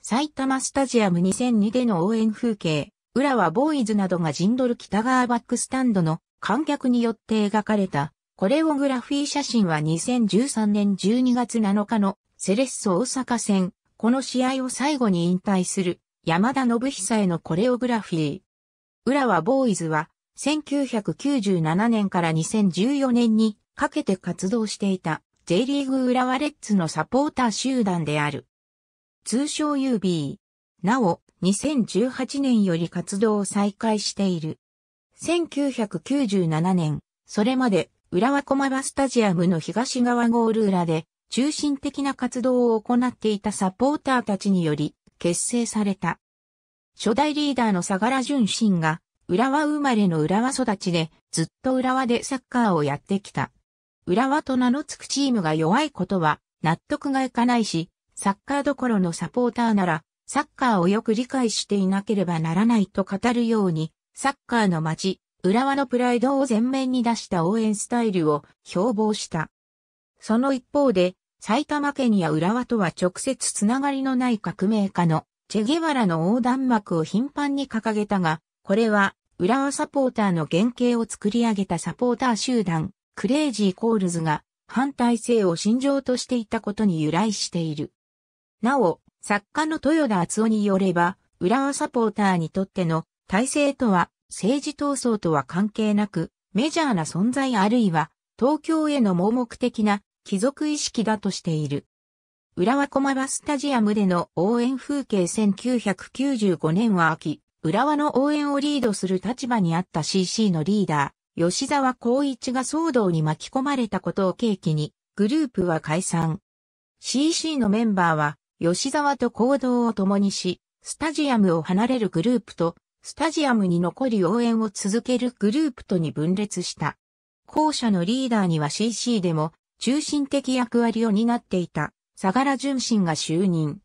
埼玉スタジアム2002での応援風景、浦和ボーイズなどが陣取る北側バックスタンドの観客によって描かれた、コレオグラフィー写真は2013年12月7日のセレッソ大阪戦、この試合を最後に引退する山田信久へのコレオグラフィー。浦和ボーイズは1997年から2014年にかけて活動していた J リーグ浦和レッズのサポーター集団である。通称 UB。なお、2018年より活動を再開している。1997年、それまで浦和駒場スタジアムの東側ゴール裏で中心的な活動を行っていたサポーターたちにより結成された。初代リーダーの相良淳真が浦和生まれの浦和育ちでずっと浦和でサッカーをやってきた。浦和と名の付くチームが弱いことは納得がいかないし、サッカーどころのサポーターなら、サッカーをよく理解していなければならないと語るように、サッカーの街、浦和のプライドを前面に出した応援スタイルを標榜した。その一方で、埼玉県や浦和とは直接つながりのない革命家のチェゲワラの横断幕を頻繁に掲げたが、これは浦和サポーターの原型を作り上げたサポーター集団、クレイジーコールズが反体制を信条としていたことに由来している。なお、作家の豊田敦夫によれば、浦和サポーターにとっての体制とは政治闘争とは関係なく、メジャーな存在あるいは東京への盲目的な貴族意識だとしている。浦和駒場スタジアムでの応援風景1995年は秋、浦和の応援をリードする立場にあった CC のリーダー、吉沢光一が騒動に巻き込まれたことを契機に、グループは解散。CC のメンバーは、吉沢と行動を共にし、スタジアムを離れるグループと、スタジアムに残り応援を続けるグループとに分裂した。後者のリーダーには CC でも中心的役割を担っていた相良淳心が就任。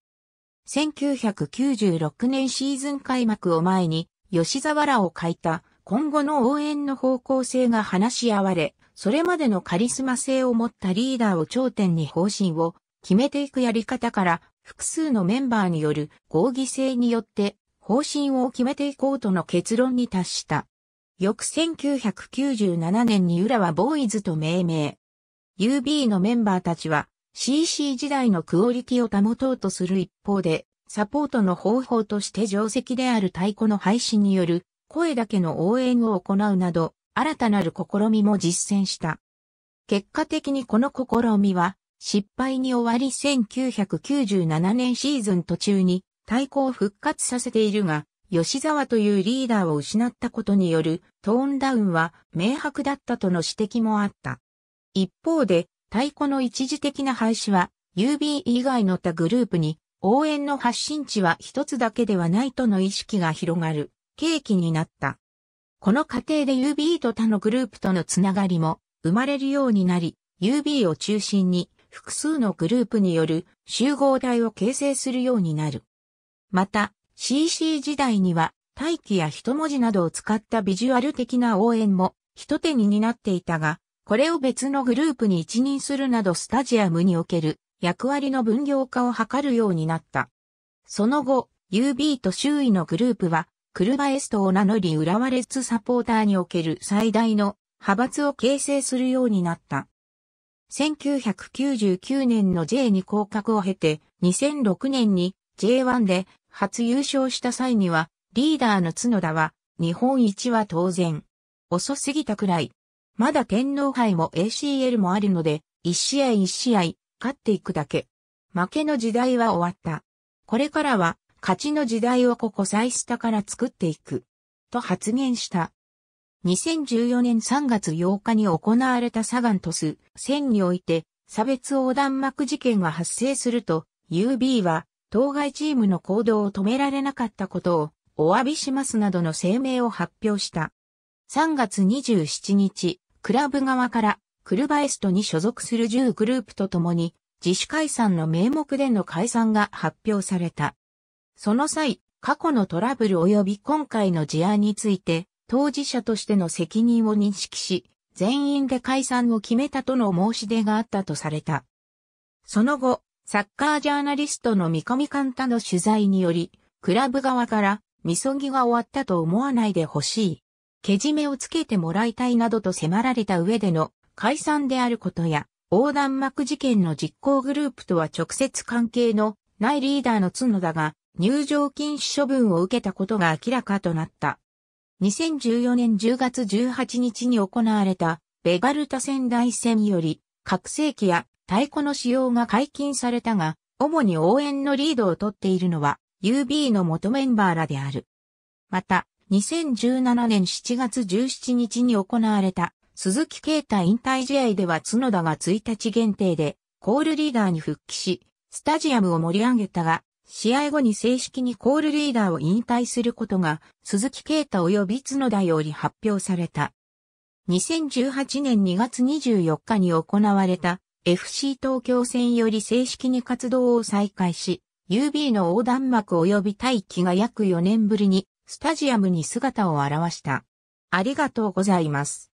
1996年シーズン開幕を前に吉沢らを欠いた今後の応援の方向性が話し合われ、それまでのカリスマ性を持ったリーダーを頂点に方針を決めていくやり方から複数のメンバーによる合議制によって方針を決めていこうとの結論に達した。翌1997年に浦和ボーイズと命名。UB のメンバーたちは CC 時代のクオリティを保とうとする一方で、サポートの方法として定石である太鼓の廃止による声だけの応援を行うなど、新たなる試みも実践した。結果的にこの試みは、失敗に終わり1997年シーズン途中に対抗復活させているが、吉沢というリーダーを失ったことによるトーンダウンは明白だったとの指摘もあった。一方で、太鼓の一時的な廃止は UB 以外の他グループに応援の発信地は一つだけではないとの意識が広がる契機になった。この過程で UB と他のグループとのつながりも生まれるようになり、UB を中心に複数のグループによる集合体を形成するようになる。また、CC 時代には、大気や一文字などを使ったビジュアル的な応援も一手に担っていたが、これを別のグループに一任するなどスタジアムにおける役割の分業化を図るようになった。その後、UB と周囲のグループは、車エストを名乗り浦和レッズサポーターにおける最大の派閥を形成するようになった。1999年の J に降格を経て、2006年に J1 で初優勝した際には、リーダーの角田は、日本一は当然。遅すぎたくらい。まだ天皇杯も ACL もあるので、一試合一試合、勝っていくだけ。負けの時代は終わった。これからは、勝ちの時代をここ最下から作っていく。と発言した。2014年3月8日に行われたサガントス1000において差別横断幕事件が発生すると UB は当該チームの行動を止められなかったことをお詫びしますなどの声明を発表した。3月27日、クラブ側からクルバエストに所属する10グループと共に自主解散の名目での解散が発表された。その際、過去のトラブル及び今回の事案について当事者としての責任を認識し、全員で解散を決めたとの申し出があったとされた。その後、サッカージャーナリストの見込みカンタの取材により、クラブ側から、みそぎが終わったと思わないでほしい。けじめをつけてもらいたいなどと迫られた上での解散であることや、横断幕事件の実行グループとは直接関係のないリーダーの角田が入場禁止処分を受けたことが明らかとなった。2014年10月18日に行われたベガルタ仙台戦より、拡声器や太鼓の使用が解禁されたが、主に応援のリードを取っているのは UB の元メンバーらである。また、2017年7月17日に行われた鈴木啓太引退試合では角田が1日限定でコールリーダーに復帰し、スタジアムを盛り上げたが、試合後に正式にコールリーダーを引退することが、鈴木啓太及び角田より発表された。2018年2月24日に行われた FC 東京戦より正式に活動を再開し、UB の横断幕及び大気が約4年ぶりにスタジアムに姿を現した。ありがとうございます。